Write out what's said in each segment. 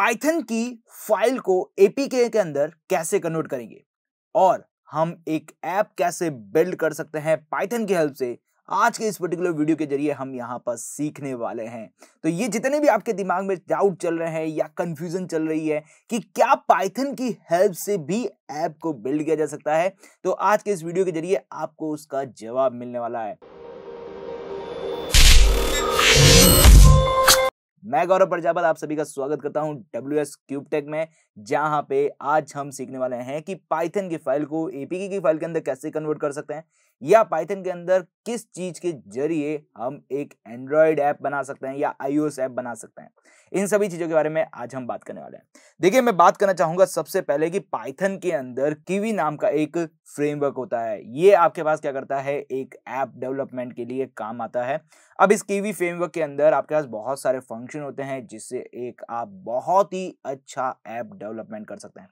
Python की file को APK के अंदर कैसे कन्वर्ट करेंगे और हम एक ऐप कैसे बिल्ड कर सकते हैं पाइथन की हेल्प से आज के इस पर्टिकुलर वीडियो के जरिए हम यहां पर सीखने वाले हैं तो ये जितने भी आपके दिमाग में डाउट चल रहे हैं या कंफ्यूजन चल रही है कि क्या पाइथन की हेल्प से भी ऐप को बिल्ड किया जा सकता है तो आज के इस वीडियो के जरिए आपको उसका जवाब मिलने वाला है मैं गौरव प्रजापत आप सभी का स्वागत करता हूं डब्ल्यू एस क्यूबटेक में जहां पे आज हम सीखने वाले हैं कि पाइथन की फाइल को एपीके की फाइल के अंदर कैसे कन्वर्ट कर सकते हैं या पाइथन के अंदर किस चीज के जरिए हम एक एंड्रॉयड ऐप बना सकते हैं या आईओएस ऐप बना सकते हैं इन सभी चीजों के बारे में आज हम बात करने वाले हैं देखिए मैं बात करना चाहूंगा सबसे पहले कि पाइथन के अंदर कीवी नाम का एक फ्रेमवर्क होता है ये आपके पास क्या करता है एक ऐप डेवलपमेंट के लिए काम आता है अब इस कीवी फ्रेमवर्क के अंदर आपके पास बहुत सारे फंक्शन होते हैं जिससे एक आप बहुत ही अच्छा ऐप डेवलपमेंट कर सकते हैं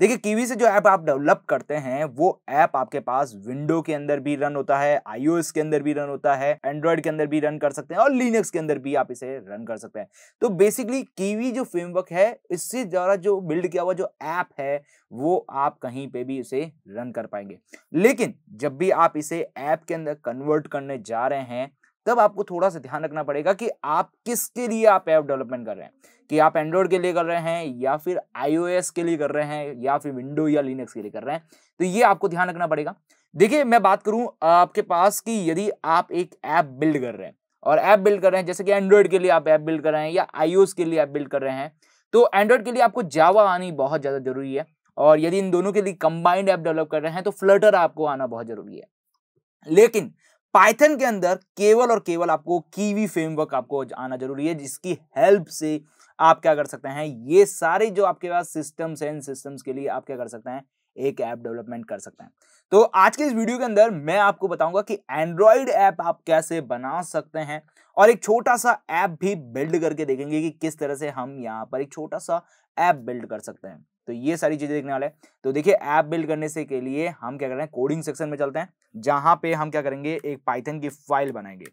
देखिए कीवी से जो ऐप आप डेवलप करते हैं वो ऐप आपके पास विंडो के अंदर भी भी रन होता है आईओ के अंदर भी रन होता है एंड्रॉइड के अंदर भी रन कर सकते हैं और लिनक्स के अंदर भी आप इसे रन कर सकते हैं तो बेसिकली कीवी जो फ्रेमवर्क है इससे द्वारा जो बिल्ड किया हुआ जो ऐप है वो आप कहीं पे भी इसे रन कर पाएंगे लेकिन जब भी आप इसे ऐप के अंदर कन्वर्ट करने जा रहे हैं तब आपको थोड़ा सा ध्यान रखना पड़ेगा कि आप किसके लिए आप ऐप डेवलपमेंट कर रहे हैं कि आप एंड्रॉइड के लिए कर रहे हैं या फिर आईओएस के लिए कर रहे हैं या फिर विंडो या लिनक्स के लिए कर रहे हैं तो ये आपको ध्यान रखना पड़ेगा देखिए मैं बात करूं आपके पास कि यदि आप एक ऐप बिल्ड कर रहे हैं और ऐप बिल्ड कर रहे हैं जैसे कि एंड्रॉयड के लिए आप ऐप बिल्ड कर रहे हैं या आईओएस के लिए ऐप बिल्ड कर रहे हैं तो एंड्रॉयड के लिए आपको जावा आनी बहुत ज़्यादा जरूरी है और यदि इन दोनों के लिए कंबाइंड ऐप डेवलप कर रहे हैं तो फ्लटर आपको आना बहुत जरूरी है लेकिन पाइथन के अंदर केवल और केवल आपको कीवी फ्रेमवर्क आपको आना जरूरी है जिसकी हेल्प से आप क्या कर सकते हैं ये सारे जो आपके पास सिस्टम्स हैं सिस्टम्स के लिए आप क्या कर सकते हैं एक ऐप डेवलपमेंट कर सकते हैं तो आज के इस वीडियो के अंदर मैं आपको बताऊंगा कि एंड्रॉयड ऐप आप कैसे बना सकते हैं और एक छोटा सा ऐप भी बिल्ड करके देखेंगे कि किस तरह से हम यहाँ पर एक छोटा सा ऐप बिल्ड कर सकते हैं तो ये सारी चीज़ें देखने वाले हैं तो देखिए ऐप बिल्ड करने से के लिए हम क्या कर रहे हैं कोडिंग सेक्शन में चलते हैं जहाँ पे हम क्या करेंगे एक पाइथन की फाइल बनाएंगे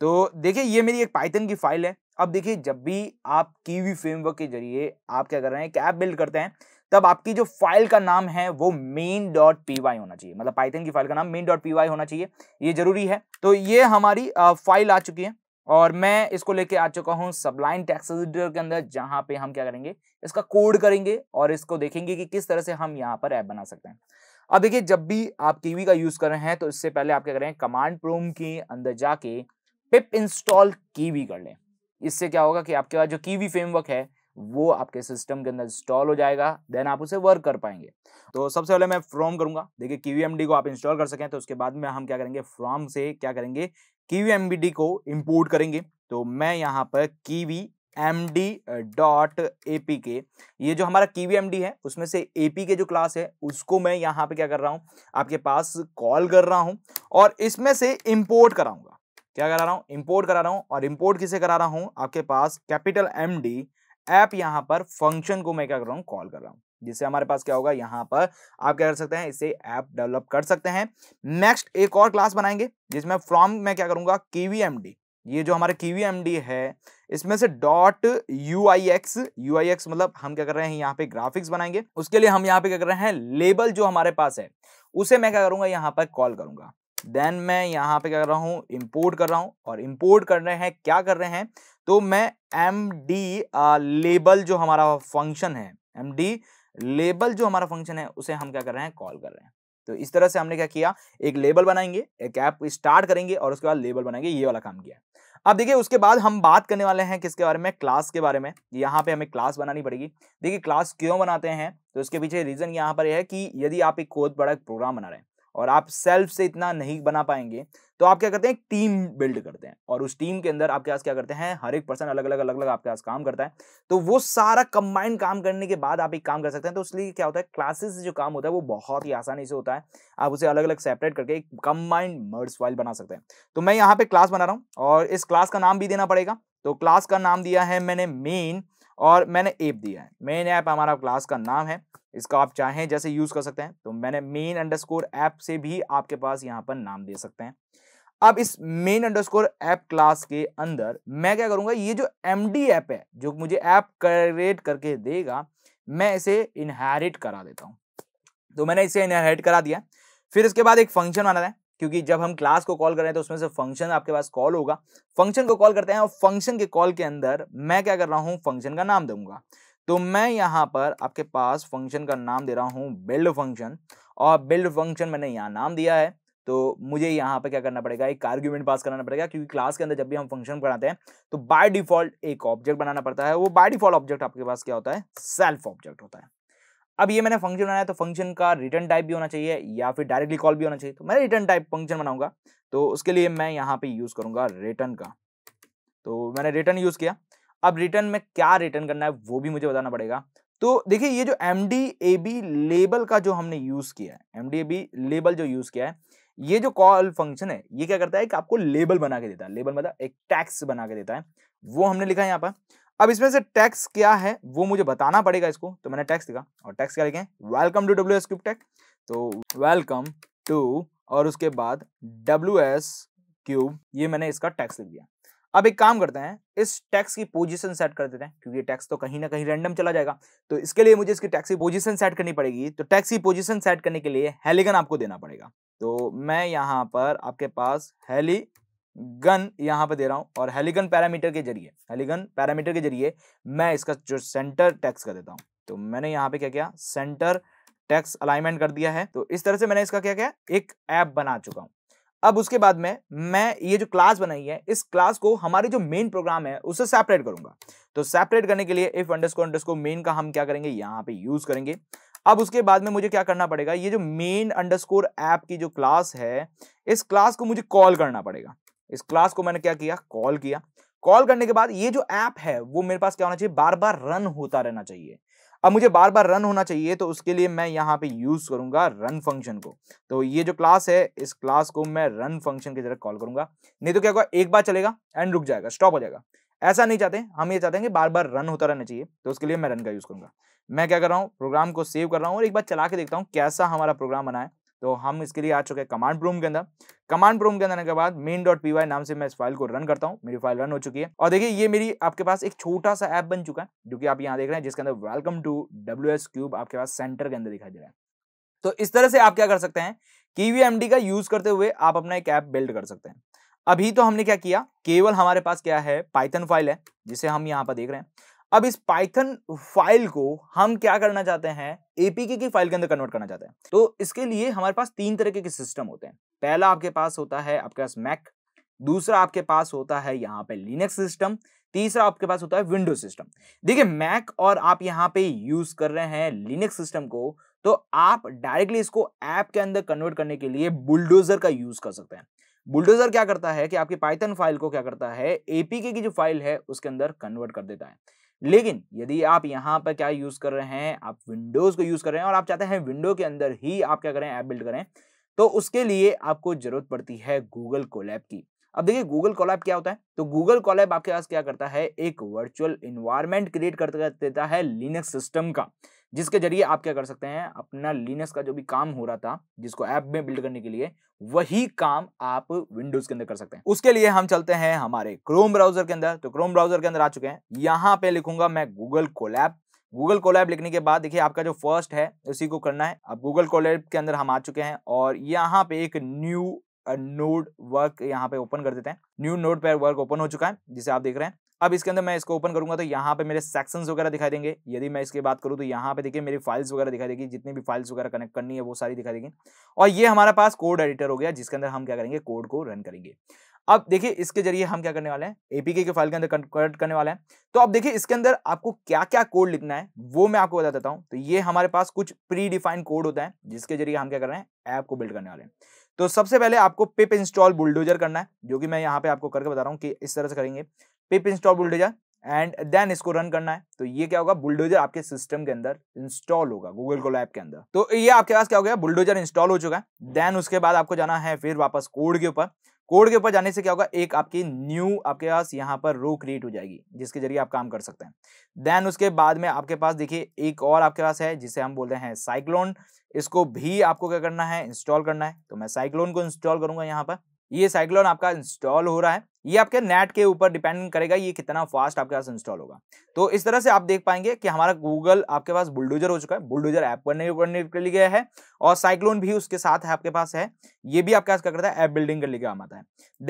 तो देखिए ये मेरी एक पाइथन की फाइल है अब देखिए जब भी आप कीवी फ्रेमवर्क के जरिए आप क्या कर रहे हैं एक ऐप बिल्ड करते हैं तब आपकी जो फाइल का नाम है वो मेन डॉट पी वाई होना चाहिए मतलब पाइथन की फाइल का नाम मेन डॉट पी वाई होना चाहिए ये जरूरी है तो ये हमारी फाइल आ चुकी है और मैं इसको लेके आ चुका हूँ सबलाइन टैक्स एडिटर के अंदर जहाँ पे हम क्या करेंगे इसका कोड करेंगे और इसको देखेंगे कि किस तरह से हम यहाँ पर ऐप बना सकते हैं अब देखिए जब भी आप कीवी का यूज़ कर रहे हैं तो इससे पहले आप क्या करें कमांड प्रोम के अंदर जाके पिप इंस्टॉल कीवी कर लें इससे क्या होगा कि आपके पास जो कीवी फ्रेमवर्क है वो आपके सिस्टम के अंदर इंस्टॉल हो जाएगा देन आप उसे वर्क कर पाएंगे तो सबसे पहले मैं फ्रॉम करूंगा देखिए कीवीएमडी को आप इंस्टॉल कर सकें तो उसके बाद में हम क्या करेंगे फ्रॉम से क्या करेंगे कीवीएमडी को इम्पोर्ट करेंगे तो मैं यहाँ पर Kivy M D dot A P के ये जो हमारा की वी एम डी है उसमें से ए पी के जो क्लास है उसको मैं यहाँ पे क्या कर रहा हूँ आपके पास कॉल कर रहा हूँ और इसमें से इम्पोर्ट कराऊंगा क्या करा रहा हूँ इम्पोर्ट करा रहा हूँ और इम्पोर्ट किसे करा रहा हूँ आपके पास कैपिटल एम डी ऐप यहाँ पर फंक्शन को मैं क्या कर रहा हूँ कॉल कर रहा हूँ जिससे हमारे पास क्या होगा यहाँ पर आप क्या कर सकते हैं इसे ऐप डेवलप कर सकते हैं नेक्स्ट एक और क्लास बनाएंगे जिसमें फ्रॉम मैं क्या करूंगा केवीएमडी ये जो हमारे केवीएमडी है इसमें से dot U I X U I X मतलब हम क्या कर रहे हैं यहाँ पे ग्राफिक्स बनाएंगे उसके लिए हम यहाँ पे क्या कर रहे हैं लेबल जो हमारे पास है उसे मैं क्या करूंगा यहाँ पर कॉल करूंगा देन मैं यहाँ पे क्या कर रहा हूँ इम्पोर्ट कर रहा हूँ और इम्पोर्ट कर रहे हैं क्या कर रहे हैं तो मैं एम डी लेबल जो हमारा फंक्शन है एम डी लेबल जो हमारा फंक्शन है उसे हम क्या कर रहे हैं कॉल कर रहे हैं तो इस तरह से हमने क्या किया एक लेबल बनाएंगे एक ऐप स्टार्ट करेंगे और उसके बाद लेबल बनाएंगे ये वाला काम किया अब देखिए उसके बाद हम बात करने वाले हैं किसके बारे में क्लास के बारे में यहाँ पे हमें क्लास बनानी पड़ेगी देखिए क्लास क्यों बनाते हैं तो उसके पीछे रीजन यहाँ पर यह है कि यदि आप एक बहुत बड़ा प्रोग्राम बना रहे हैं और आप सेल्फ से इतना नहीं बना पाएंगे तो आप क्या करते हैं टीम बिल्ड करते हैं और उस टीम के अंदर आपके पास क्या करते हैं हर एक पर्सन अलग अलग अलग अलग आपके पास काम करता है तो वो सारा कंबाइन काम करने के बाद आप एक काम कर सकते हैं तो इसलिए क्या होता है क्लासेस जो काम होता है वो बहुत ही आसानी से होता है आप उसे अलग अलग सेपरेट करके एक कंबाइंड मर्ज फाइल बना सकते हैं तो मैं यहाँ पे क्लास बना रहा हूँ और इस क्लास का नाम भी देना पड़ेगा तो क्लास का नाम दिया है मैंने मेन और मैंने ऐप दिया है मेन ऐप हमारा क्लास का नाम है इसका आप चाहें जैसे यूज़ कर सकते हैं तो मैंने मेन अंडरस्कोर ऐप से भी आपके पास यहाँ पर नाम दे सकते हैं अब इस मेन अंडरस्कोर ऐप क्लास के अंदर मैं क्या करूंगा ये जो एम डी ऐप है जो मुझे ऐप क्रिएट करके देगा मैं इसे इनहेरिट करा देता हूँ तो मैंने इसे इनहेरिट करा दिया फिर इसके बाद एक फंक्शन बनाना है क्योंकि जब हम क्लास को कॉल कर रहे हैं तो उसमें से फंक्शन आपके पास कॉल होगा फंक्शन को कॉल करते हैं और फंक्शन के कॉल के अंदर मैं क्या कर रहा हूँ फंक्शन का नाम दूंगा तो मैं यहाँ पर आपके पास फंक्शन का नाम दे रहा हूँ बिल्ड फंक्शन और बिल्ड फंक्शन मैंने यहाँ नाम दिया है तो मुझे यहाँ पर क्या करना पड़ेगा एक आर्ग्यूमेंट पास कराना पड़ेगा क्योंकि क्लास के अंदर जब भी हम फंक्शन बनाते हैं तो बाय डिफॉल्ट एक ऑब्जेक्ट बनाना पड़ता है वो बाय डिफॉल्ट ऑब्जेक्ट आपके पास क्या होता है सेल्फ ऑब्जेक्ट होता है अब ये मैंने फंक्शन बनाया तो फंक्शन का रिटर्न टाइप भी होना चाहिए या फिर डायरेक्टली कॉल भी होना चाहिए तो मैं रिटर्न टाइप फंक्शन बनाऊंगा तो उसके लिए मैं यहाँ पे यूज़ करूंगा रिटर्न का तो मैंने रिटर्न यूज़ किया अब रिटर्न में क्या रिटर्न करना है वो भी मुझे बताना पड़ेगा तो देखिए ये जो M D A B label का जो हमने यूज़ किया है M D A B label जो यूज़ किया है ये जो कॉल फंक्शन है ये क्या करता है कि आपको लेबल बना के देता है लेबल मतलब एक टैक्स बना के देता है वो हमने लिखा है यहाँ पर अब इसमें से टैक्स क्या है वो मुझे बताना पड़ेगा इसको तो मैंने टैक्स दिखा और टैक्स क्या लिखे welcome to W S cube tech तो वेलकम टू और उसके बाद डब्ल्यू एस क्यूब ये मैंने इसका टैक्स लिख दिया अब एक काम करते हैं इस टैक्स की पोजीशन सेट कर देते हैं क्योंकि टैक्स तो कहीं ना कहीं रैंडम चला जाएगा तो इसके लिए मुझे इसकी टैक्स की पोजीशन सेट करनी पड़ेगी तो टैक्स की पोजीशन सेट करने के लिए हेलीगन आपको देना पड़ेगा तो मैं यहाँ पर आपके पास हेली गन यहाँ पे दे रहा हूँ और हेलीगन पैरामीटर के जरिए हेलीगन पैरामीटर के जरिए मैं इसका जो सेंटर टैक्स कर देता हूँ तो मैंने यहाँ पे क्या किया सेंटर टैक्स अलाइनमेंट कर दिया है तो इस तरह से मैंने इसका क्या किया एक ऐप बना चुका हूँ अब उसके बाद में मैं ये जो क्लास बनाई है इस क्लास को हमारे जो मेन प्रोग्राम है उसे सेपरेट करूंगा तो सेपरेट करने के लिए इफ अंडर अंडरस्कोर मेन का हम क्या करेंगे यहाँ पे यूज करेंगे अब उसके बाद में मुझे क्या करना पड़ेगा ये जो मेन अंडरस्कोर ऐप की जो क्लास है इस क्लास को मुझे कॉल करना पड़ेगा इस क्लास को मैंने क्या किया कॉल किया कॉल करने के बाद ये जो ऐप है वो मेरे पास क्या होना चाहिए बार बार रन होता रहना चाहिए अब मुझे बार बार रन होना चाहिए तो उसके लिए मैं यहाँ पे यूज करूंगा रन फंक्शन को तो ये जो क्लास है इस क्लास को मैं रन फंक्शन के जरिए कॉल करूंगा नहीं तो क्या होगा एक बार चलेगा एंड रुक जाएगा स्टॉप हो जाएगा ऐसा नहीं चाहते हम ये चाहते हैं कि बार बार रन होता रहना चाहिए तो उसके लिए मैं रन का यूज करूंगा मैं क्या कर रहा हूँ प्रोग्राम को सेव कर रहा हूँ और एक बार चला के देखता हूँ कैसा हमारा प्रोग्राम बनाया तो हम इसके लिए आ चुके हैं कमांड प्रूम के अंदर कमांड प्रूम के अंदर आने के बाद मेन डॉट पी नाम से मैं इस फाइल को रन करता हूँ मेरी फाइल रन हो चुकी है और देखिए ये मेरी आपके पास एक छोटा सा ऐप बन चुका है जो कि आप यहाँ देख रहे हैं जिसके अंदर welcome to W S cube आपके पास सेंटर के अंदर दिखाई दे रहा है तो इस तरह से आप क्या कर सकते हैं कीवीएमडी का यूज करते हुए आप अपना एक ऐप बिल्ड कर सकते हैं अभी तो हमने क्या किया केवल हमारे पास क्या है पाइथन फाइल है जिसे हम यहाँ पर देख रहे हैं अब इस पाइथन फाइल को हम क्या करना चाहते हैं एपीके की फाइल के अंदर कन्वर्ट करना चाहते हैं तो इसके लिए हमारे पास तीन तरीके के सिस्टम होते हैं पहला आपके पास होता है आपके पास मैक दूसरा आपके पास होता है यहाँ पे लिनक्स सिस्टम तीसरा आपके पास होता है विंडो सिस्टम देखिए मैक और आप यहाँ पे यूज कर रहे हैं लिनक्स सिस्टम को तो आप डायरेक्टली इसको ऐप के अंदर कन्वर्ट करने के लिए बुलडोजर का यूज कर सकते हैं बुलडोजर क्या करता है कि आपकी पाइथन फाइल को क्या करता है एपीके की जो फाइल है उसके अंदर कन्वर्ट कर देता है लेकिन यदि आप यहाँ पर क्या यूज़ कर रहे हैं आप विंडोज़ को यूज़ कर रहे हैं और आप चाहते हैं विंडो के अंदर ही आप क्या करें ऐप बिल्ड करें तो उसके लिए आपको ज़रूरत पड़ती है गूगल कोलैप की अब देखिए गूगल कोलैप क्या होता है तो गूगल कोलैप आपके पास क्या करता है एक वर्चुअल इन्वायरमेंट क्रिएट कर देता है लिनक्स सिस्टम का जिसके जरिए आप क्या कर सकते हैं अपना लिनक्स का जो भी काम हो रहा था जिसको ऐप में बिल्ड करने के लिए वही काम आप विंडोज के अंदर कर सकते हैं उसके लिए हम चलते हैं हमारे क्रोम ब्राउजर के अंदर तो क्रोम ब्राउजर के अंदर आ चुके हैं यहाँ पे लिखूंगा मैं गूगल कोलैब गूगल कोलैब लिखने के बाद देखिए आपका जो फर्स्ट है उसी को करना है अब गूगल कोलैब के अंदर हम आ चुके हैं और यहाँ पे एक न्यू नोड वर्क यहाँ पे ओपन कर देते हैं न्यू नोड पे वर्क ओपन हो चुका है जिसे आप देख रहे हैं अब इसके अंदर मैं इसको ओपन करूंगा तो यहाँ पे मेरे सेक्शन वगैरह दिखाई देंगे यदि मैं इसकी बात करूँ तो यहाँ पे देखिए मेरी फाइल्स वगैरह दिखाई देगी जितनी भी फाइल्स वगैरह कनेक्ट करनी है वो सारी दिखाई देगी और ये हमारे पास कोड एडिटर हो गया जिसके अंदर हम क्या करेंगे कोड को रन करेंगे अब देखिए इसके जरिए हम क्या करने वाले हैं एपीके के फाइल के अंदर कन्वर्ट करने वाले हैं तो अब देखिए इसके अंदर आपको क्या क्या कोड लिखना है वो मैं आपको बता देता हूँ तो ये हमारे पास कुछ प्री डिफाइंड कोड होता है जिसके जरिए हम क्या कर रहे हैं ऐप को बिल्ड करने वाले हैं तो सबसे पहले आपको पिप इंस्टॉल बुलडोजर करना है जो कि मैं यहाँ पे आपको करके बता रहा हूँ कि इस तरह से करेंगे pip install bulldozer and then इसको रन करना है तो ये क्या होगा बुलडोजर आपके सिस्टम के अंदर इंस्टॉल होगा गूगल को ऐप के अंदर तो ये आपके पास क्या हो गया बुलडोजर इंस्टॉल हो चुका है देन उसके बाद आपको जाना है फिर वापस कोड के ऊपर कोड के ऊपर जाने से क्या होगा एक आपकी न्यू आपके पास यहाँ पर रो क्रिएट हो जाएगी जिसके जरिए आप काम कर सकते हैं देन उसके बाद में आपके पास देखिए एक और आपके पास है जिसे हम बोलते हैं साइक्लोन इसको भी आपको क्या करना है इंस्टॉल करना है तो मैं साइक्लोन को इंस्टॉल करूंगा यहाँ पर ये साइक्लोन आपका इंस्टॉल हो रहा है ये आपके नेट के ऊपर डिपेंड करेगा ये कितना फास्ट आपके पास इंस्टॉल होगा तो इस तरह से आप देख पाएंगे कि हमारा गूगल आपके पास बुलडोजर हो चुका है बुलडोजर ऐप बनने बनने के लिए है और साइक्लोन भी उसके साथ है आपके पास है ये भी आपके पास क्या करता है ऐप बिल्डिंग के काम आता है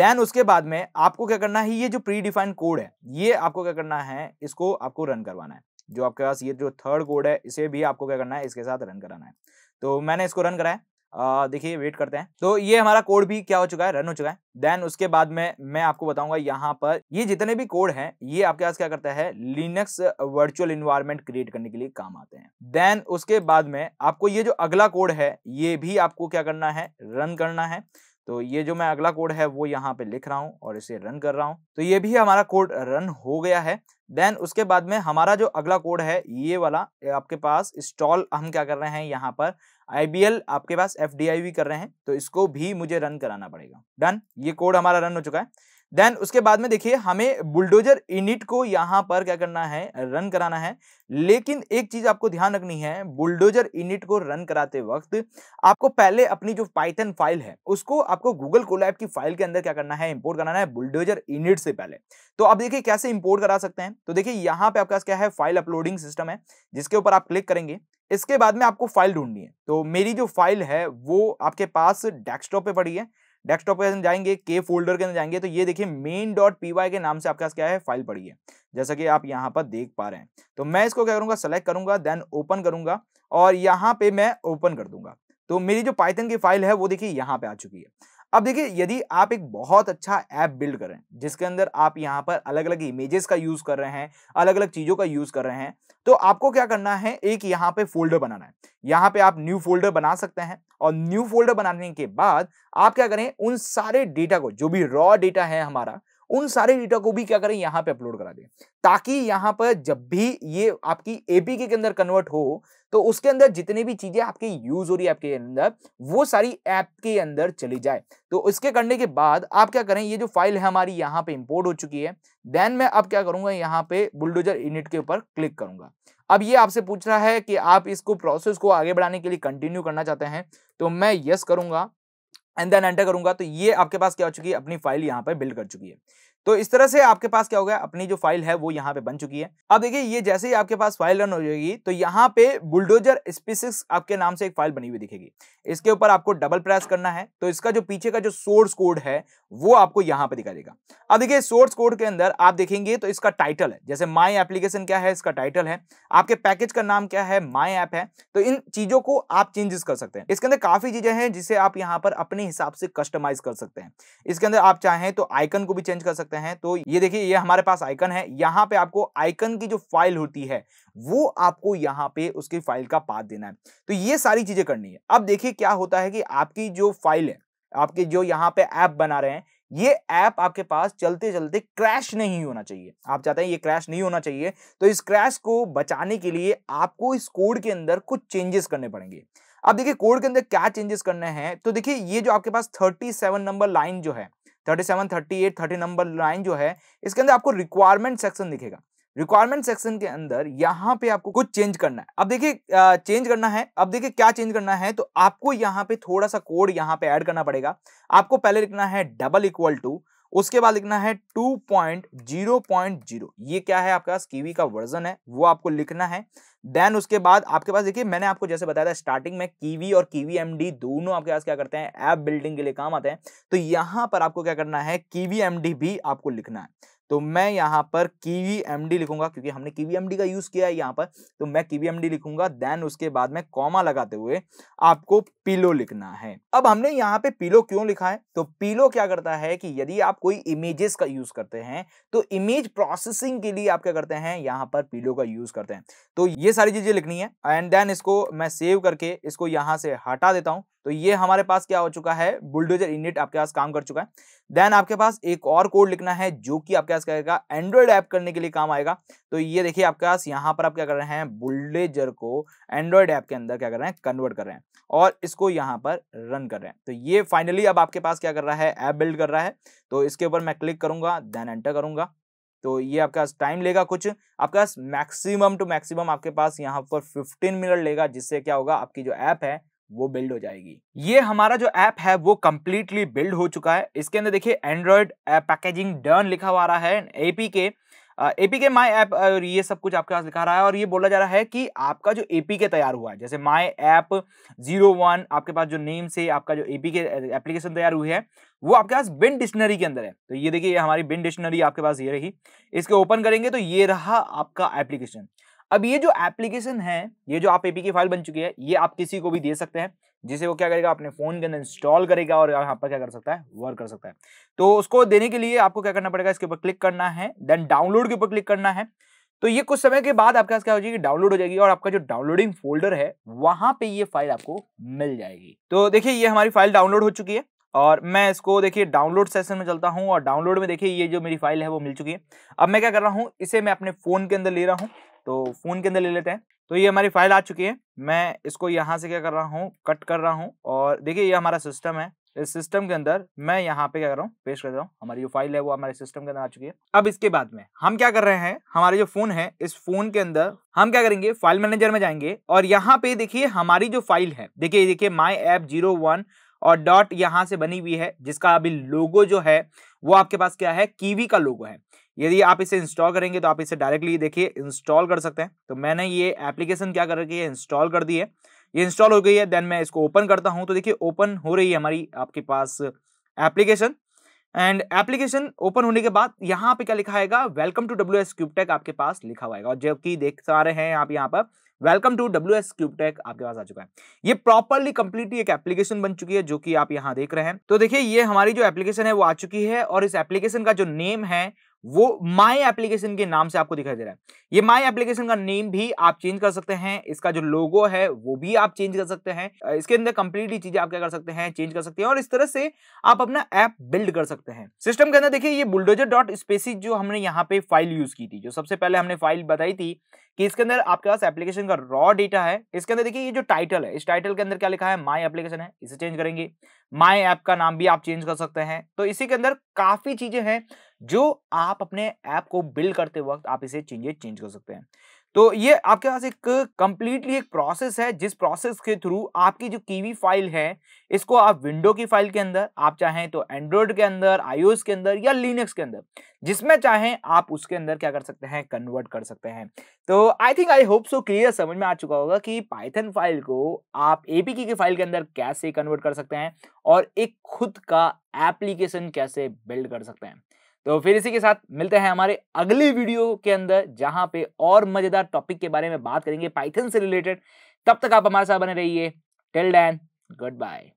देन उसके बाद में आपको क्या करना है ये जो प्री डिफाइंड कोड है ये आपको क्या करना है इसको आपको रन करवाना है जो आपके पास ये जो थर्ड कोड है इसे भी आपको क्या करना है इसके साथ रन कराना है तो मैंने इसको रन कराया देखिए वेट करते हैं तो ये हमारा कोड भी क्या हो चुका है रन हो चुका है देन उसके बाद में मैं आपको बताऊंगा यहाँ पर ये जितने भी कोड हैं ये आपके पास क्या करता है लिनक्स वर्चुअल इन्वायरमेंट क्रिएट करने के लिए काम आते हैं देन उसके बाद में आपको ये जो अगला कोड है ये भी आपको क्या करना है रन करना है तो ये जो मैं अगला कोड है वो यहाँ पे लिख रहा हूँ और इसे रन कर रहा हूँ तो ये भी हमारा कोड रन हो गया है देन उसके बाद में हमारा जो अगला कोड है ये वाला आपके पास इंस्टॉल हम क्या कर रहे हैं यहाँ पर आईबीएल आपके पास एफ कर रहे हैं तो इसको भी मुझे रन कराना पड़ेगा डन ये कोड हमारा रन हो चुका है देन उसके बाद में देखिए हमें बुलडोजर इनिट को यहाँ पर क्या करना है रन कराना है लेकिन एक चीज आपको ध्यान रखनी है बुलडोजर इनिट को रन कराते वक्त आपको पहले अपनी जो पाइथन फाइल है उसको आपको गूगल कोलैब की फाइल के अंदर क्या करना है इंपोर्ट कराना है बुलडोजर इनिट से पहले तो आप देखिए कैसे इंपोर्ट करा सकते हैं तो देखिए यहाँ पे आपके पास क्या है फाइल अपलोडिंग सिस्टम है जिसके ऊपर आप क्लिक करेंगे इसके बाद में आपको फाइल ढूंढनी है तो मेरी जो फाइल है वो आपके पास डेस्कटॉप पे पड़ी है डेस्कटॉप के अंदर जाएंगे के फोल्डर के अंदर जाएंगे तो ये देखिए मेन डॉट पी वाई के नाम से आपके पास क्या है फाइल पड़ी है जैसा कि आप यहाँ पर देख पा रहे हैं तो मैं इसको क्या करूंगा सेलेक्ट करूंगा देन ओपन करूंगा और यहाँ पे मैं ओपन कर दूंगा तो मेरी जो पाइथन की फाइल है वो देखिए यहाँ पे आ चुकी है अब देखिए यदि आप एक बहुत अच्छा ऐप बिल्ड करें जिसके अंदर आप यहाँ पर अलग अलग इमेजेस का यूज कर रहे हैं अलग अलग चीजों का यूज कर रहे हैं तो आपको क्या करना है एक यहाँ पे फोल्डर बनाना है यहाँ पे आप न्यू फोल्डर बना सकते हैं और न्यू फोल्डर बनाने के बाद आप क्या करें उन सारे डेटा को जो भी रॉ डेटा है हमारा उन सारे डेटा को भी क्या करें यहाँ पे अपलोड करा दें ताकि यहाँ पर जब भी ये आपकी एपीके के अंदर कन्वर्ट हो तो उसके अंदर जितनी भी चीजें आपकी यूज हो रही है आपके अंदर वो सारी ऐप के अंदर चली जाए तो इसके करने के बाद आप क्या करें ये जो फाइल है हमारी यहाँ पे इंपोर्ट हो चुकी है देन मैं अब क्या करूंगा यहाँ पे बुलडोजर यूनिट के ऊपर क्लिक करूंगा अब ये आपसे पूछ रहा है कि आप इसको प्रोसेस को आगे बढ़ाने के लिए कंटिन्यू करना चाहते हैं तो मैं यस करूंगा एंड देन एंटर करूंगा तो ये आपके पास क्या हो चुकी है अपनी फाइल यहाँ पे बिल्ड कर चुकी है तो इस तरह से आपके पास क्या हो गया अपनी जो फाइल है वो यहाँ पे बन चुकी है अब देखिए ये जैसे ही आपके पास फाइल रन हो जाएगी तो यहाँ पे बुलडोजर स्पेसिक्स आपके नाम से एक फाइल बनी हुई दिखेगी इसके ऊपर आपको डबल प्रेस करना है तो इसका जो पीछे का जो सोर्स कोड है वो आपको यहाँ पे दिखा देगा अब देखिए सोर्स कोड के अंदर आप देखेंगे तो इसका टाइटल है जैसे माई एप्लीकेशन क्या है इसका टाइटल है आपके पैकेज का नाम क्या है माई ऐप है तो इन चीजों को आप चेंजेस कर सकते हैं इसके अंदर काफी चीजें हैं जिसे आप यहाँ पर अपने हिसाब से कस्टमाइज कर सकते हैं इसके अंदर आप चाहें तो आइकन को भी चेंज कर सकते हैं करते हैं तो ये देखिए ये हमारे पास आइकन है यहाँ पे आपको आइकन की जो फाइल होती है वो आपको यहाँ पे उसकी फाइल का पात देना है तो ये सारी चीजें करनी है अब देखिए क्या होता है कि आपकी जो फाइल है आपके जो यहाँ पे ऐप बना रहे हैं ये ऐप आपके पास चलते चलते क्रैश नहीं होना चाहिए आप चाहते हैं ये क्रैश नहीं होना चाहिए तो इस क्रैश को बचाने के लिए आपको इस कोड के अंदर कुछ चेंजेस करने पड़ेंगे अब देखिए कोड के अंदर क्या चेंजेस करने हैं तो देखिए ये जो आपके पास 37 नंबर लाइन जो है thirty seven thirty eight thirty number line जो है इसके अंदर आपको रिक्वायरमेंट सेक्शन दिखेगा रिक्वायरमेंट सेक्शन के अंदर यहाँ पे आपको कुछ चेंज करना है अब देखिए चेंज करना है अब देखिए क्या चेंज करना है तो आपको यहाँ पे थोड़ा सा कोड यहाँ पे ऐड करना पड़ेगा आपको पहले लिखना है डबल इक्वल टू उसके बाद लिखना है two point zero point zero ये क्या है आपके पास कीवी का वर्जन है वो आपको लिखना है देन उसके बाद आपके पास देखिए मैंने आपको जैसे बताया था स्टार्टिंग में कीवी और कीवी एमडी दोनों आपके पास क्या करते हैं ऐप बिल्डिंग के लिए काम आते हैं तो यहां पर आपको क्या करना है कीवी एमडी भी आपको लिखना है तो मैं यहाँ पर कीवी एम लिखूंगा क्योंकि हमने कीवी एम का यूज किया है यहाँ पर तो मैं कीवी एम लिखूंगा देन उसके बाद में कॉमा लगाते हुए आपको पीलो लिखना है अब हमने यहाँ पे पीलो क्यों लिखा है तो पीलो क्या करता है कि यदि आप कोई इमेजेस का यूज करते हैं तो इमेज प्रोसेसिंग के लिए आप क्या करते हैं यहाँ पर पीलो का यूज करते हैं तो ये सारी चीजें लिखनी है एंड देन इसको मैं सेव करके इसको यहाँ से हटा देता हूँ तो ये हमारे पास क्या हो चुका है बुलडोजर इनिट आपके पास काम कर चुका है देन आपके पास एक और कोड लिखना है जो कि आपके पास क्या एंड्रॉइड ऐप करने के लिए काम आएगा तो ये देखिए आपके पास यहाँ पर आप क्या कर रहे हैं बुलडोजर को एंड्रॉयड ऐप के अंदर क्या कर रहे हैं कन्वर्ट कर रहे हैं और इसको यहाँ पर रन कर रहे हैं तो ये फाइनली अब आपके पास क्या कर रहा है ऐप बिल्ड कर रहा है तो इसके ऊपर मैं क्लिक करूंगा देन एंटर करूंगा तो ये आपके पास टाइम लेगा कुछ आपके पास मैक्सिमम टू मैक्सिमम आपके पास यहाँ पर 15 मिनट लेगा जिससे क्या होगा आपकी जो ऐप है वो बिल्ड हो जाएगी ये हमारा जो ऐप है वो कम्प्लीटली बिल्ड हो चुका है इसके अंदर देखिए एंड्रॉयड पैकेजिंग डन लिखा हुआ रहा है एपी के एपी के माई ऐप ये सब कुछ आपके पास दिखा रहा है और ये बोला जा रहा है कि आपका जो एपी के तैयार हुआ है जैसे माई ऐप जीरो वन आपके पास जो नेम से आपका जो एपी के एप्लीकेशन तैयार हुई है वो आपके पास बिन डिक्शनरी के अंदर है तो ये देखिए ये हमारी बिन डिक्शनरी आपके पास ये रही इसके ओपन करेंगे तो ये रहा आपका एप्लीकेशन अब ये जो एप्लीकेशन है ये जो आप एपी की फाइल बन चुकी है ये आप किसी को भी दे सकते हैं जिसे वो क्या करेगा अपने फोन के अंदर इंस्टॉल करेगा और यहाँ पर क्या कर सकता है वर्क कर सकता है तो उसको देने के लिए आपको क्या करना पड़ेगा इसके ऊपर क्लिक करना है देन डाउनलोड के ऊपर क्लिक करना है तो ये कुछ समय के बाद आपके पास क्या हो जाएगी डाउनलोड हो जाएगी और आपका जो डाउनलोडिंग फोल्डर है वहां पर ये फाइल आपको मिल जाएगी तो देखिये ये हमारी फाइल डाउनलोड हो चुकी है और मैं इसको देखिए डाउनलोड सेशन में चलता हूँ और डाउनलोड में देखिए ये जो मेरी फाइल है वो मिल चुकी है अब मैं क्या कर रहा हूँ इसे मैं अपने फ़ोन के अंदर ले रहा हूँ तो फ़ोन के अंदर ले लेते हैं तो ये हमारी फाइल आ चुकी है मैं इसको यहाँ से क्या कर रहा हूँ कट कर रहा हूँ और देखिए ये हमारा सिस्टम है इस सिस्टम के अंदर मैं यहाँ पे क्या कर रहा हूँ पेश कर रहा हूँ हमारी जो फाइल है वो हमारे सिस्टम के अंदर आ चुकी है अब इसके बाद में हम क्या कर रहे हैं हमारे जो फोन है इस फोन के अंदर हम क्या करेंगे फाइल मैनेजर में जाएंगे और यहाँ पे देखिए हमारी जो फाइल है देखिए देखिए माई एप जीरो वन और डॉट यहाँ से बनी हुई है जिसका अभी लोगो जो है वो आपके पास क्या है कीवी का लोगो है यदि आप इसे इंस्टॉल करेंगे तो आप इसे डायरेक्टली देखिए इंस्टॉल कर सकते हैं तो मैंने ये एप्लीकेशन क्या कर रखी है इंस्टॉल कर दी है ये इंस्टॉल हो गई है देन मैं इसको ओपन करता हूँ तो देखिए ओपन हो रही है हमारी आपके पास एप्लीकेशन एंड एप्लीकेशन ओपन होने के बाद यहाँ पे क्या लिखा है welcome to W S cube tech आपके पास लिखा हुआ है और जबकि देख पा रहे हैं आप यहाँ पर welcome to W S cube tech आपके पास आ चुका है ये प्रॉपरली कंप्लीटली एक एप्लीकेशन बन चुकी है जो कि आप यहाँ देख रहे हैं तो देखिए ये हमारी जो एप्लीकेशन है वो आ चुकी है और इस एप्लीकेशन का जो नेम है वो माई एप्लीकेशन के नाम से आपको दिखाई दे रहा है ये माई एप्लीकेशन का नेम भी आप चेंज कर सकते हैं इसका जो लोगो है वो भी आप चेंज कर सकते हैं इसके अंदर कंप्लीटली चीजें आप क्या कर सकते हैं चेंज कर सकते हैं और इस तरह से आप अपना ऐप बिल्ड कर सकते हैं सिस्टम के अंदर देखिए ये बुलडोजर डॉट स्पेसिस जो हमने यहाँ पे फाइल यूज की थी जो सबसे पहले हमने फाइल बताई थी कि इसके अंदर आपके पास एप्लीकेशन का रॉ डेटा है इसके अंदर देखिए ये जो टाइटल है इस टाइटल के अंदर क्या लिखा है माई एप्लीकेशन है इसे चेंज करेंगे माई ऐप का नाम भी आप चेंज कर सकते हैं तो इसी के अंदर काफी चीजें हैं जो आप अपने ऐप को बिल्ड करते वक्त आप इसे चेंजेस चेंज कर सकते हैं तो ये आपके पास एक कंप्लीटली एक प्रोसेस है जिस प्रोसेस के थ्रू आपकी जो कीवी फाइल है इसको आप विंडो की फाइल के अंदर आप चाहें तो एंड्रॉयड के अंदर आईओएस के अंदर या लिनक्स के अंदर जिसमें चाहें आप उसके अंदर क्या कर सकते हैं कन्वर्ट कर सकते हैं तो I think I hope so clear समझ में आ चुका होगा कि पाइथन फाइल को आप एपीके की फाइल के अंदर कैसे कन्वर्ट कर सकते हैं और एक खुद का एप्लीकेशन कैसे बिल्ड कर सकते हैं तो फिर इसी के साथ मिलते हैं हमारे अगले वीडियो के अंदर जहां पे और मजेदार टॉपिक के बारे में बात करेंगे पाइथन से रिलेटेड तब तक आप हमारे साथ बने रहिए टेल डैन गुड बाय